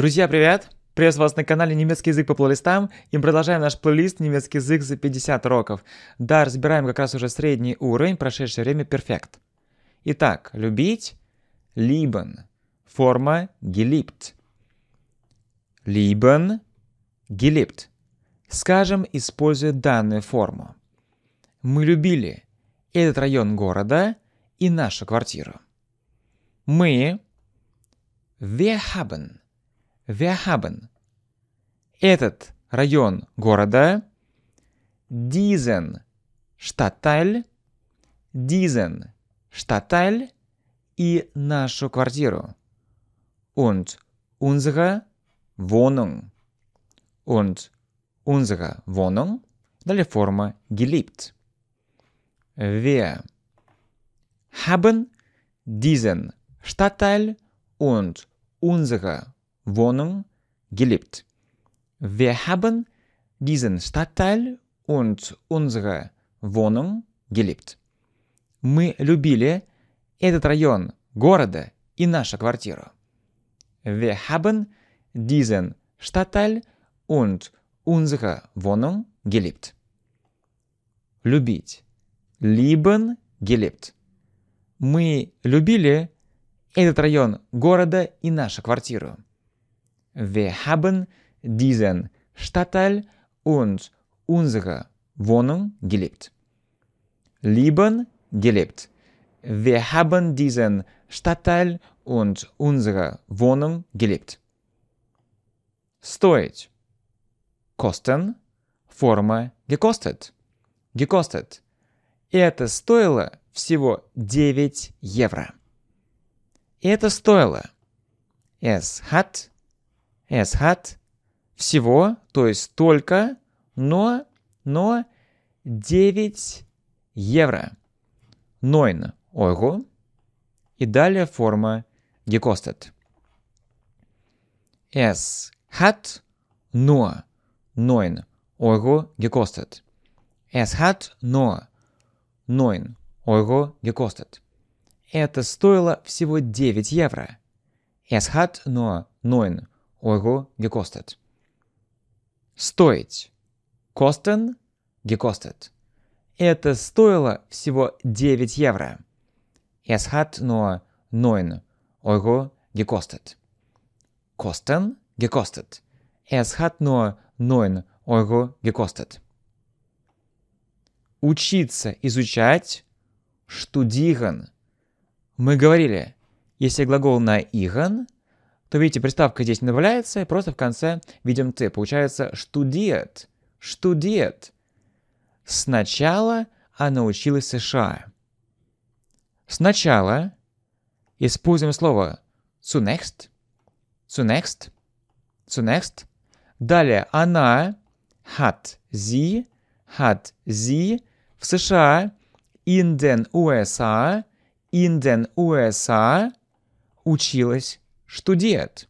Друзья, привет! Приветствую вас на канале «Немецкий язык по плейлистам» и мы продолжаем наш плейлист «Немецкий язык за 50 уроков». Да, разбираем как раз уже средний уровень, прошедшее время перфект. Итак, любить – lieben, форма geliebt. Lieben – geliebt. Скажем, используя данную форму. Мы любили этот район города и нашу квартиру. Мы – wir haben – Верхабен. Этот район города Дизен Штаталь, Дизен Штаталь и нашу квартиру. Und unsere Wohnung. Und unsere Wohnung. Далее форма geliebt. Wir haben diesen Stadtteil und unsere Wohnung gelebt. Wir haben diesen Stadtteil und unsere Wohnung gelebt. Мы любили этот район города и нашу квартиру. Wir haben diesen Stadtteil und unsere Wohnung geliebt. Любить. Lieben geliebt. Мы любили этот район города и нашу квартиру. Wir haben diesen Stadtteil und unsere Wohnung geliebt. Lieben geliebt. Wir haben diesen Stadtteil und unsere Wohnung geliebt. Стоить. Kosten. Форма gekostet. Gekostet. И это стоило всего 9 евро. И это стоило. Es hat эсхат всего, то есть только, но, но 9 евро. Нойн ойго. И далее форма гекостет. Эс хат но нойн ойго гекостет. Эс хат но нойн ойго гекостет. Это стоило всего 9 евро. Эс хат но нойн Euro gekostet. Стоить. Kosten gekostet. Это стоило всего 9 евро. Es hat nur 9 Euro gekostet. Kosten gekostet. Es hat nur 9 Euro gekostet. Учиться, изучать, studieren. Мы говорили, если глагол на ihren – то видите, приставка здесь не добавляется, просто в конце видим «ты». Получается «штудиет». «Штудиет». Сначала она училась в США. Сначала используем слово «zunächst», «zunächst», «zunächst». Далее она «hat sie», «hat sie» в США, «in den USA», «in den USA» училась studiert.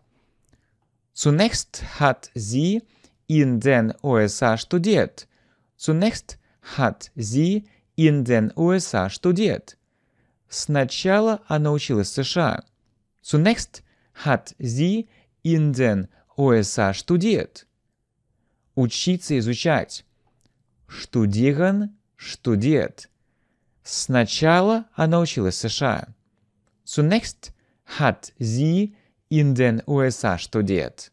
Zunächst hat sie in den USA studiert. Zunächst hat sie in den USA studiert. Сначала она училась в США. Zunächst hat sie in den USA studiert. Учиться, изучать. Studieren, studiert. Сначала она училась в США. Zunächst hat sie in den USA studiert.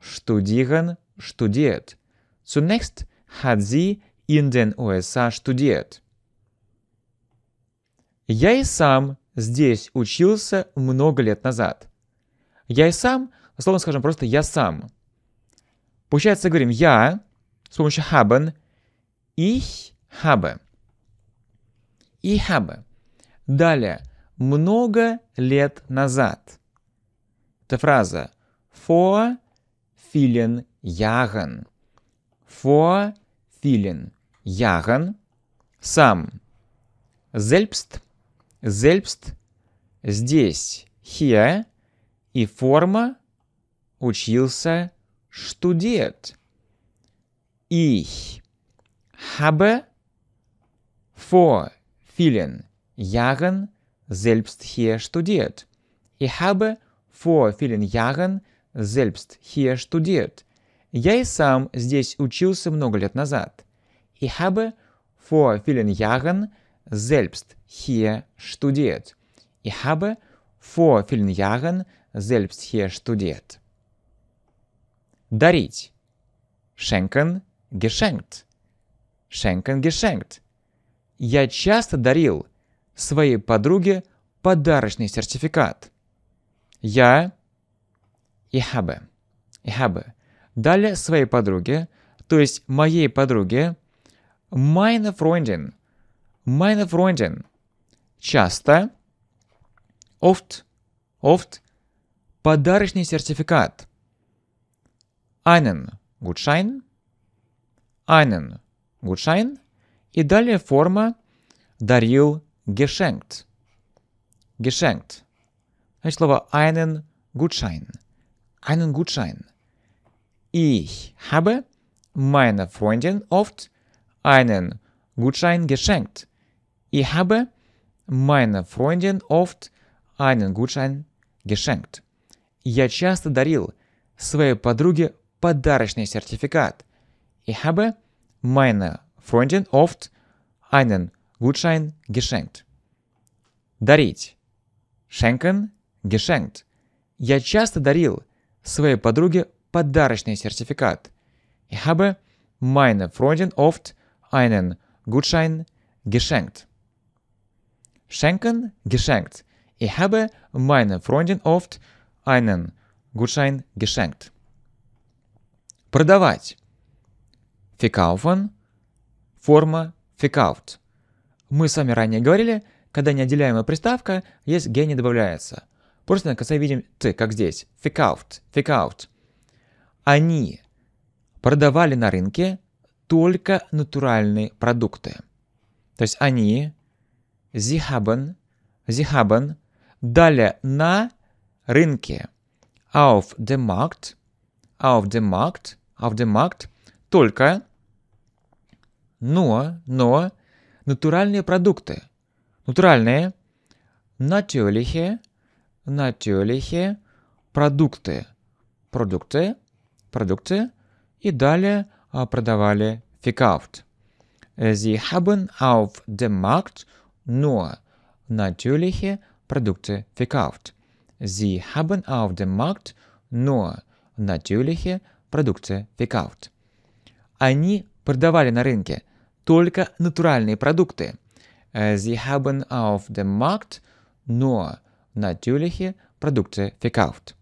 Studieren, studiert. Zunächst hat sie in den USA studiert. Я и сам здесь учился много лет назад. Я и сам, словом скажем просто «я сам». Получается, говорим «я» с помощью haben, ich habe. Ich habe. Далее, много лет назад. Это фраза «for vielen Jahren». «For vielen Jahren» сам. Selbst, selbst здесь here и форма учился studiert. Ich habe vor vielen Jahren selbst hier studiert. Ich habe vor vielen Jahren selbst hier studiert. Я и сам здесь учился много лет назад. Ich habe vor vielen Jahren selbst hier studiert. Ich habe vor vielen Jahren selbst hier studiert. Дарить. Schenken, geschenkt. Schenken, geschenkt. Я часто дарил своей подруге подарочный сертификат – я и хабе. И хабе. Дали своей подруге, то есть моей подруге, meine Freundin, meine Freundin, часто, oft, oft, подарочный сертификат. Einen Gutschein, einen Gutschein и далее форма дарил geschenkt. Geschenkt. Значит, слово einen Gutschein. Einen Gutschein. Ich habe meiner Freundin oft einen Gutschein geschenkt. Ich habe meiner Freundin oft einen Gutschein geschenkt. Я часто дарил своей подруге подарочный сертификат. Ich habe meiner Freundin oft einen Gutschein geschenkt. Дарить. Schenken. geschenkt. Я часто дарил своей подруге подарочный сертификат. Ich habe meine Freundin oft einen Gutschein geschenkt. Schenken geschenkt. Ich habe meine Freundin oft einen Gutschein geschenkt. Продавать. Verkaufen. Форма verkauft. Мы с вами ранее говорили, когда неотделяемая приставка есть ге не добавляется – Просто на конце видим «т», как здесь. Thick out, Они продавали на рынке только натуральные продукты. То есть они sie haben, sie haben дали на рынке auf dem Markt, auf dem Markt, auf dem Markt только, но, но натуральные продукты. Натуральные, natürliche, natürliche продукты, продукты, продукты и далее продавали verkauft. Sie haben auf dem Markt nur natürliche Produkte verkauft. Sie haben auf dem Markt nur natürliche Produkte verkauft. Они продавали на рынке только натуральные продукты. Sie haben auf dem Markt nur natürliche Produkte verkauft.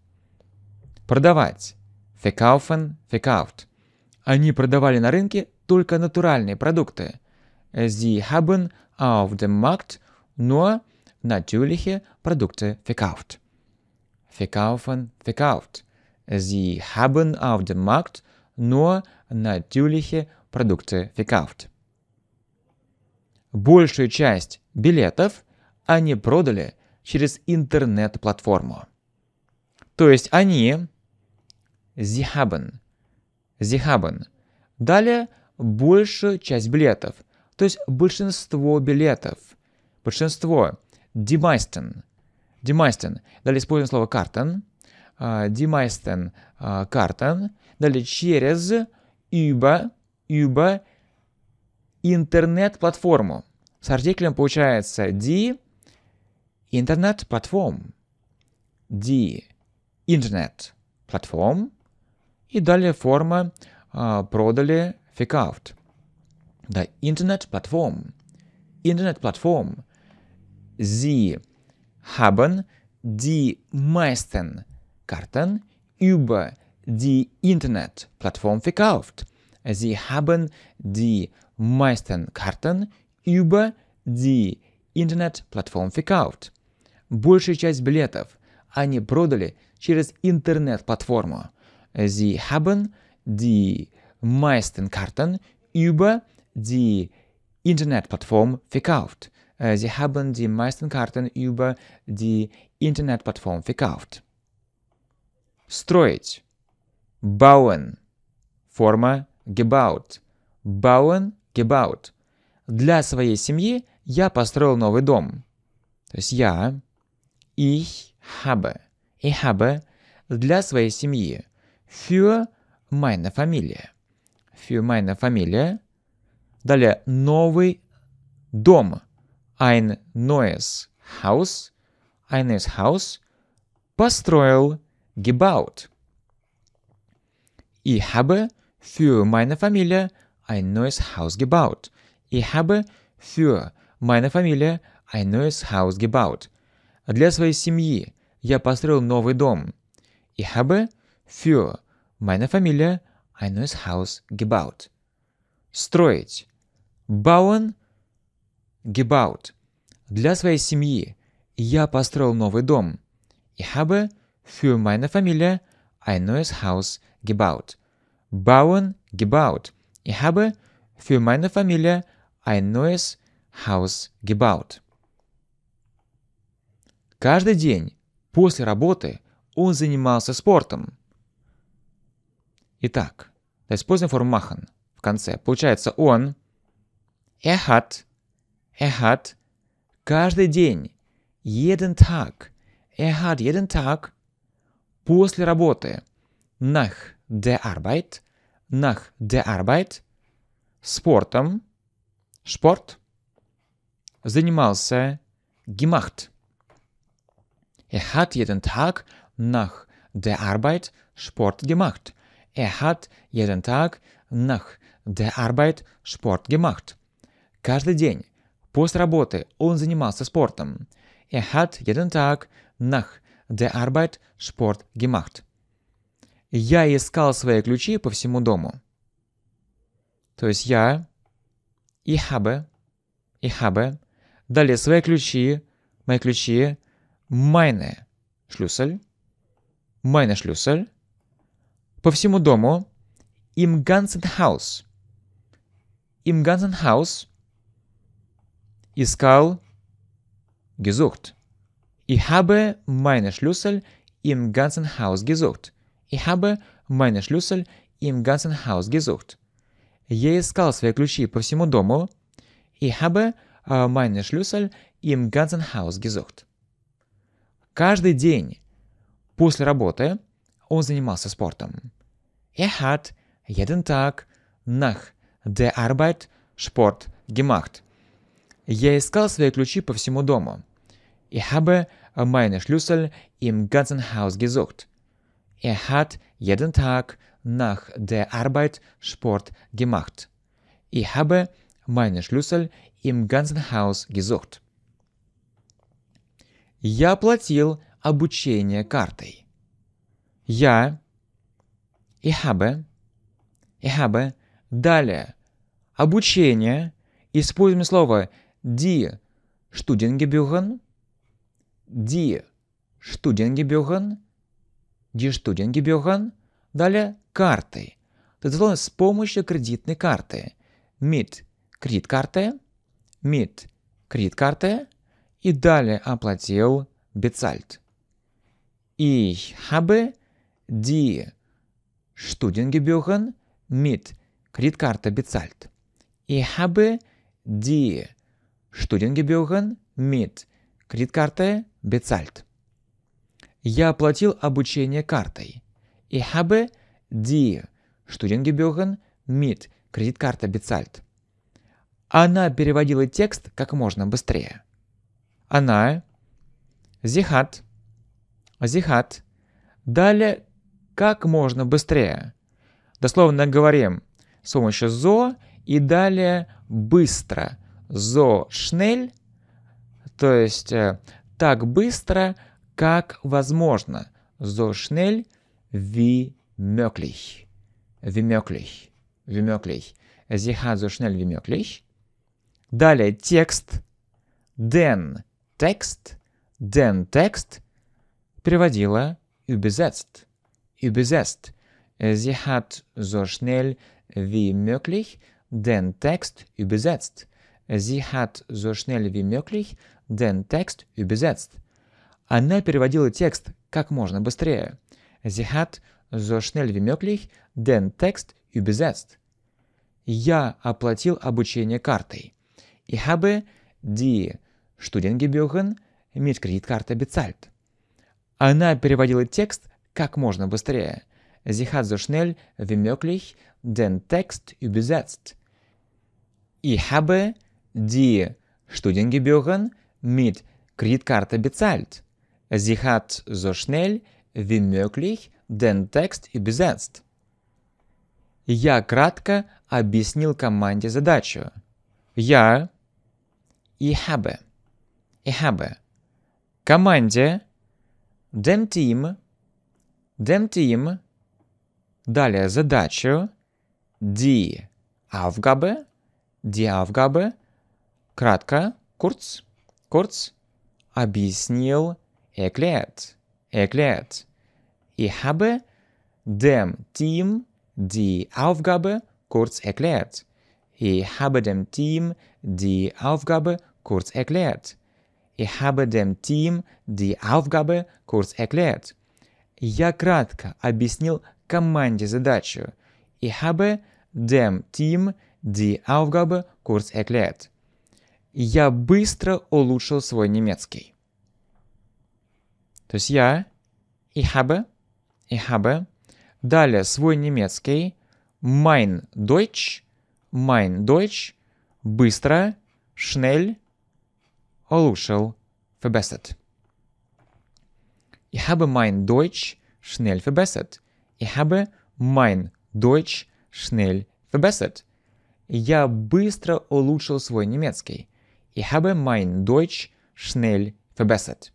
Продавать. Verkaufen, verkauft. Они продавали на рынке только натуральные продукты. Sie haben auf dem Markt nur natürliche Produkte verkauft. Verkaufen, verkauft. Sie haben auf dem Markt nur natürliche Produkte verkauft. Большую часть билетов они продали – через интернет-платформу. То есть они зихабен, зихабен. Далее большую часть билетов, то есть большинство билетов, большинство димайстен, димайстен. Далее используем слово картен, а, димайстен а, картен. Далее через über, über интернет-платформу. С артиклем получается die Internetplattform. Die Internetplattform и далее форма а, продали verkauft. Да, Internetplattform. Internetplattform. Sie haben die meisten Karten über die Internetplattform verkauft. Sie haben die meisten Karten über die Internetplattform verkauft. большую часть билетов они продали через интернет-платформу Sie haben die meisten Karten über die Internetplattform verkauft. Sie haben die meisten Karten über die Internetplattform verkauft. Строить. Bauen. Форма gebaut. Bauen gebaut. Для своей семьи я построил новый дом. То есть я Ich habe. Ich habe для своей семьи. Für meine Familie. Für meine Familie. Далее новый дом. Ein neues Haus. Ein neues Haus. Построил. Gebaut. Ich habe für meine Familie ein neues Haus gebaut. Ich habe für meine Familie ein neues Haus gebaut. Для своей семьи я построил новый дом. Ich habe für meine Familie ein neues Haus gebaut. Строить. Bauen. Gebaut. Для своей семьи я построил новый дом. Ich habe für meine Familie ein neues Haus gebaut. Bauen gebaut. Ich habe für meine Familie ein neues Haus gebaut. Каждый день после работы он занимался спортом. Итак, используем форму поздняя махан в конце. Получается он er hat, er hat каждый день, jeden Tag, er hat jeden Tag после работы nach der Arbeit, nach der Arbeit спортом, спорт, занимался gemacht – Er hat jeden Tag nach der Arbeit Sport gemacht. Er hat jeden Tag nach der Arbeit Sport gemacht. Каждый день после работы он занимался спортом. Er hat jeden Tag nach der Arbeit Sport gemacht. Я искал свои ключи по всему дому. То есть я, ich habe, ich habe, далее свои ключи, мои ключи meine Schlüssel, meine Schlüssel, по всему дому, im ganzen Haus, im ganzen Haus, искал, gesucht. Ich habe meine Schlüssel im ganzen Haus gesucht. Ich habe meine Schlüssel im ganzen Haus gesucht. Я искал свои ключи по всему дому. Ich habe meine Schlüssel im ganzen Haus gesucht. Каждый день после работы он занимался спортом. Er hat jeden Tag nach der Arbeit Sport gemacht. Я искал свои ключи по всему дому. Ich habe meine Schlüssel im ganzen Haus gesucht. Er hat jeden Tag nach der Arbeit Sport gemacht. Ich habe meine Schlüssel im ganzen Haus gesucht. Я оплатил обучение картой. Я, Ихабе, Ихабе, далее, обучение, используем слово die Studiengebühren, die Studiengebühren, die Studiengebühren, далее картой. То есть с помощью кредитной карты. Mit кредиткарте, mit кредиткарте, и далее оплатил Бецальт. Ich habe die Studiengebühren mit Kreditkarte bezahlt. Ich habe die Studiengebühren mit Kreditkarte bezahlt. Я оплатил обучение картой. Ich habe die Studiengebühren mit Kreditkarte bezahlt. Она переводила текст как можно быстрее она, sie hat, Далее как можно быстрее. Дословно говорим с помощью зо и далее быстро. Зо шнель, то есть э, так быстро, как возможно. зо шнель ви möglich. ви möglich. ви möglich. Sie зо шнель ви wie Далее текст. Denn Текст, den текст, переводила übersetzt. Übersetzt. Sie hat so schnell wie möglich den Text übersetzt. Sie hat so schnell wie möglich den Text übersetzt. Она переводила текст как можно быстрее. Sie hat so schnell wie möglich den Text übersetzt. Я оплатил обучение картой. Ich habe die Studiengebühren mit Kreditkarte bezahlt. Она переводила текст как можно быстрее. Sie hat so schnell wie möglich den Text übersetzt. Ich habe die Studiengebühren mit Kreditkarte bezahlt. Sie hat so schnell wie möglich den Text übersetzt. Я кратко объяснил команде задачу. Я... Ich habe. Ich habe. Команде. Dem Team. Dem Team. Далее задачу. Die Aufgabe. Die Aufgabe. Кратко. Kurz. Kurz. Объяснил. Erklärt. Erklärt. Ich habe dem Team die Aufgabe kurz erklärt. Ich habe dem Team die Aufgabe kurz erklärt. Ich habe dem Team die Aufgabe kurz erklärt. Я кратко объяснил команде задачу. Ich habe dem Team die Aufgabe kurz erklärt. Я быстро улучшил свой немецкий. То есть я, ich habe, ich habe, далее свой немецкий, mein Deutsch, mein Deutsch, быстро, schnell, allorsal verbessert. Ich habe mein Deutsch schnell verbessert. Ich habe mein Deutsch schnell verbessert. Я быстро улучшил свой немецкий. Ich habe mein Deutsch schnell verbessert.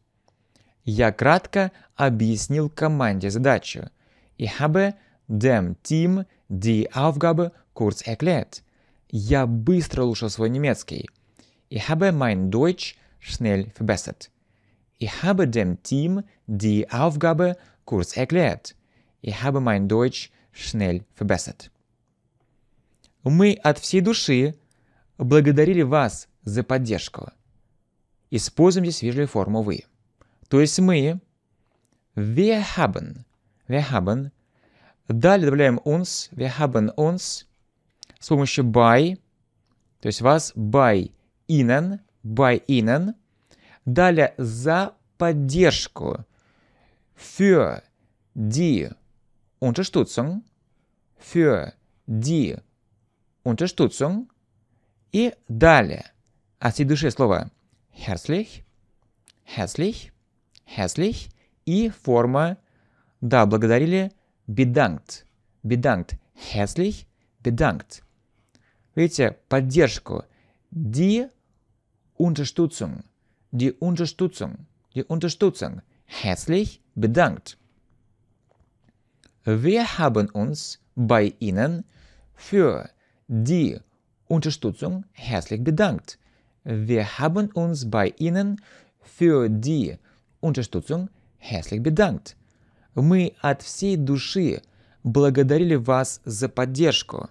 Я кратко объяснил команде задачу. Ich habe dem Team die Aufgabe kurz erklärt. Я быстро улучшил свой немецкий. Ich habe mein Deutsch schnell verbessert. Ich habe dem Team die Aufgabe kurz erklärt. Ich habe mein Deutsch schnell verbessert. Мы от всей души благодарили вас за поддержку. Используем здесь вежливую форму «вы». То есть мы «wir haben», «wir haben», далее добавляем «uns», «wir haben uns», с помощью «by», то есть вас «by ihnen», Buy-in. Далее за поддержку. Für die Unterstützung. Für die Unterstützung. И далее. а всей души слова herzlich, herzlich, herzlich и форма «да, благодарили» bedankt, bedankt, herzlich, bedankt. Видите, поддержку die Unterstützung, die Unterstützung, die Unterstützung herzlich bedankt. Wir haben uns bei Ihnen für die Unterstützung herzlich bedankt. Wir haben uns bei Ihnen für die Unterstützung herzlich bedankt. Мы от всей души благодарили вас за поддержку.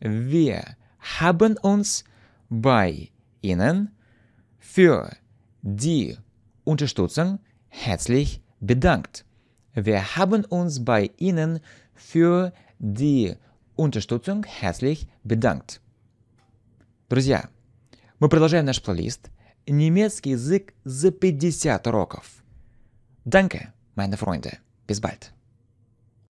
Wir haben uns bei Ihnen für die Unterstützung herzlich bedankt. Wir haben uns bei Ihnen für die Unterstützung herzlich bedankt. Друзья, мы продолжаем наш плейлист «Немецкий язык за 50 уроков». Danke, meine Freunde. Bis bald.